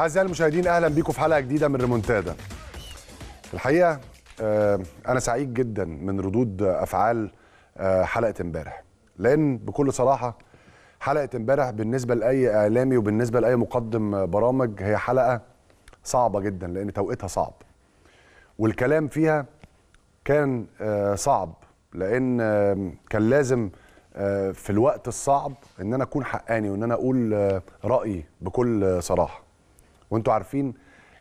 أعزائي المشاهدين أهلا بيكم في حلقة جديدة من ريمونتادا الحقيقة آه، أنا سعيد جدا من ردود أفعال آه، حلقة امبارح لأن بكل صراحة حلقة امبارح بالنسبة لأي إعلامي وبالنسبة لأي مقدم برامج هي حلقة صعبة جدا لأن توقيتها صعب والكلام فيها كان آه، صعب لأن كان لازم في الوقت الصعب ان انا اكون حقاني وان انا اقول رايي بكل صراحه وانتوا عارفين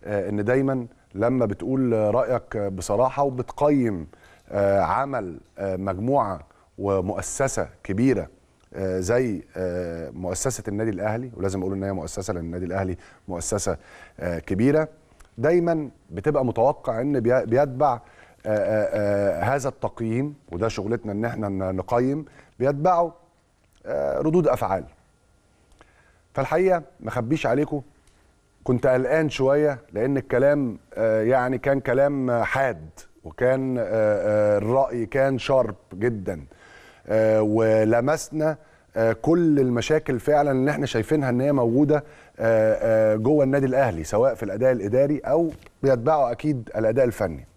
آه، ان دايما لما بتقول رايك بصراحه وبتقيم آه، عمل آه، مجموعه ومؤسسه كبيره زي مؤسسه النادي الاهلي ولازم اقول ان هي مؤسسه لان النادي الاهلي مؤسسه كبيره دايما بتبقى متوقع ان بيتبع هذا التقييم وده شغلتنا ان احنا نقيم بيتبعه ردود افعال فالحقيقه ما خبيش عليكم كنت قلقان شويه لان الكلام آه، يعني كان كلام حاد وكان آه، آه، الراي كان شارب جدا ولمسنا كل المشاكل فعلا اللي احنا شايفينها ان هي موجوده جوه النادي الاهلي سواء في الاداء الاداري او بيتبعه اكيد الاداء الفني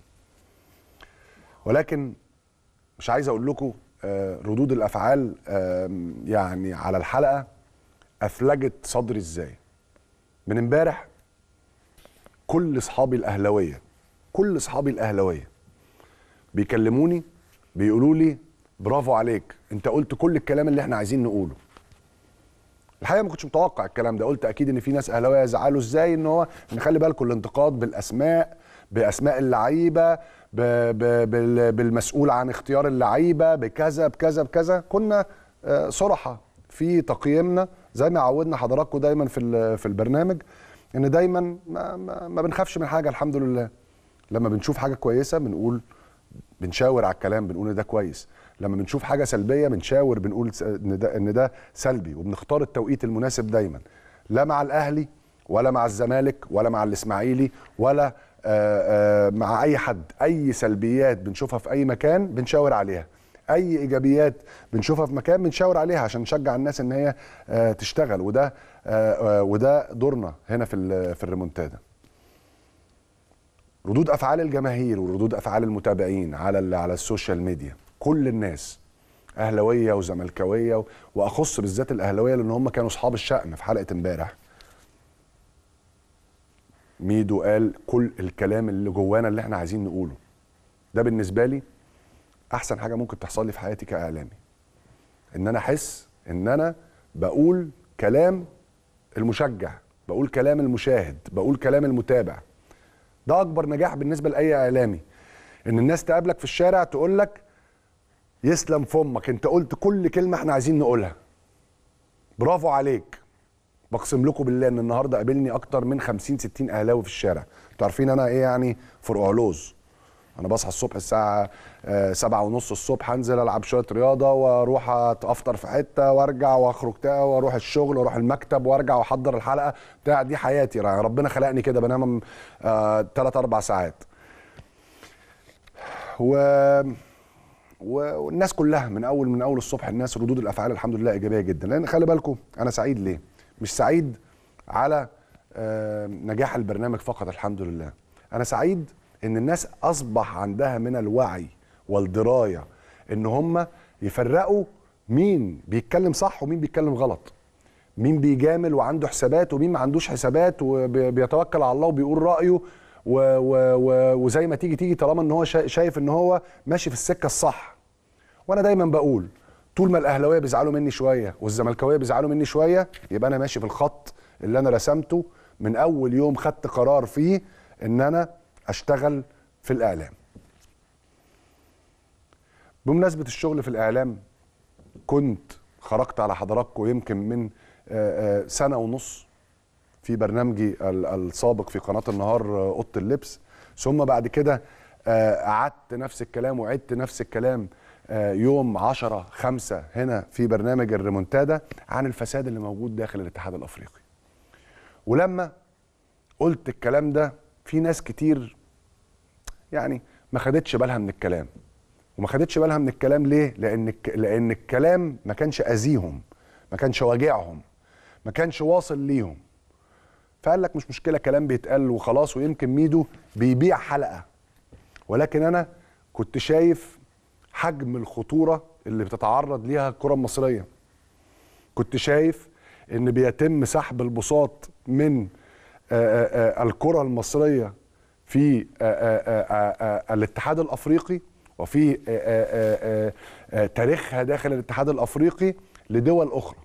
ولكن مش عايز اقول لكم ردود الافعال يعني على الحلقه افلجت صدري ازاي من امبارح كل اصحابي الاهلاويه كل اصحابي الاهلاويه بيكلموني بيقولوا لي برافو عليك انت قلت كل الكلام اللي احنا عايزين نقوله الحقيقه ما كنتش متوقع الكلام ده قلت اكيد ان في ناس اهلاويه يزعلوا ازاي ان هو نخلي بالكم الانتقاد بالاسماء باسماء اللعيبه بالمسؤول عن اختيار اللعيبه بكذا بكذا بكذا كنا آه، صرحه في تقييمنا زي ما عودنا حضراتكم دايما في في البرنامج ان دايما ما, ما, ما بنخافش من حاجه الحمد لله لما بنشوف حاجه كويسه بنقول بنشاور على الكلام بنقول ده كويس لما بنشوف حاجه سلبيه بنشاور بنقول ان ده ان ده سلبي وبنختار التوقيت المناسب دايما لا مع الاهلي ولا مع الزمالك ولا مع الاسماعيلي ولا آآ آه، آآ آه، مع اي حد اي سلبيات بنشوفها في اي مكان بنشاور عليها اي ايجابيات بنشوفها في مكان بنشاور عليها عشان نشجع الناس ان هي آه، تشتغل وده آه، آه، وده دورنا هنا في في الريمونتادا ردود افعال الجماهير وردود افعال المتابعين على على السوشيال ميديا كل الناس اهلاويه وزملكاويه واخص بالذات الاهلاويه لان هم كانوا اصحاب الشأن في حلقه امبارح ميدو قال كل الكلام اللي جوانا اللي احنا عايزين نقوله ده بالنسبه لي احسن حاجه ممكن تحصل لي في حياتي كاعلامي ان انا احس ان انا بقول كلام المشجع بقول كلام المشاهد بقول كلام المتابع ده اكبر نجاح بالنسبه لاي اعلامي ان الناس تقابلك في الشارع تقول لك يسلم فمك انت قلت كل كلمه احنا عايزين نقولها برافو عليك بقسم لكم بالله ان النهارده قابلني اكتر من 50 60 اهلاوي في الشارع انتوا عارفين انا ايه يعني فرقعلوز انا بصحى الصبح الساعه آه، سبعة ونص الصبح انزل العب شويه رياضه واروح افطر في حته وارجع واخرج واروح الشغل واروح المكتب وارجع واحضر الحلقه بتاع دي حياتي يعني ربنا خلقني كده بنام ثلاث آه، اربع ساعات و والناس كلها من اول من اول الصبح الناس ردود الافعال الحمد لله ايجابيه جدا لان خلي بالكم انا سعيد ليه مش سعيد على آه، نجاح البرنامج فقط الحمد لله انا سعيد ان الناس اصبح عندها من الوعي والدرايه ان هم يفرقوا مين بيتكلم صح ومين بيتكلم غلط مين بيجامل وعنده حسابات ومين ما عندوش حسابات وبيتوكل على الله وبيقول رايه و و و وزي ما تيجي تيجي طالما ان هو شايف ان هو ماشي في السكه الصح وانا دايما بقول طول ما الاهلاويه بيزعلوا مني شويه والزملكاويه بيزعلوا مني شويه يبقى انا ماشي في الخط اللي انا رسمته من اول يوم خدت قرار فيه ان انا اشتغل في الاعلام بمناسبه الشغل في الاعلام كنت خرجت على حضراتكم يمكن من آه، آه، سنه ونص في برنامجي السابق في قناه النهار آه، اوضه اللبس ثم بعد كده قعدت نفس الكلام وعدت نفس الكلام يوم 10 5 هنا في برنامج الريمونتادا عن الفساد اللي موجود داخل الاتحاد الافريقي ولما قلت الكلام ده في ناس كتير يعني ما خدتش بالها من الكلام وما خدتش بالها من الكلام ليه؟ لأن لأن الكلام ما كانش أذيهم ما كانش واجعهم ما كانش واصل ليهم فقال لك مش مشكلة كلام بيتقال وخلاص ويمكن ميدو بيبيع حلقة ولكن أنا كنت شايف حجم الخطورة اللي بتتعرض ليها الكرة المصرية كنت شايف ان بيتم سحب البساط من آه، آه، آه، الكره المصريه في الاتحاد الافريقي وفي تاريخها داخل الاتحاد الافريقي لدول اخرى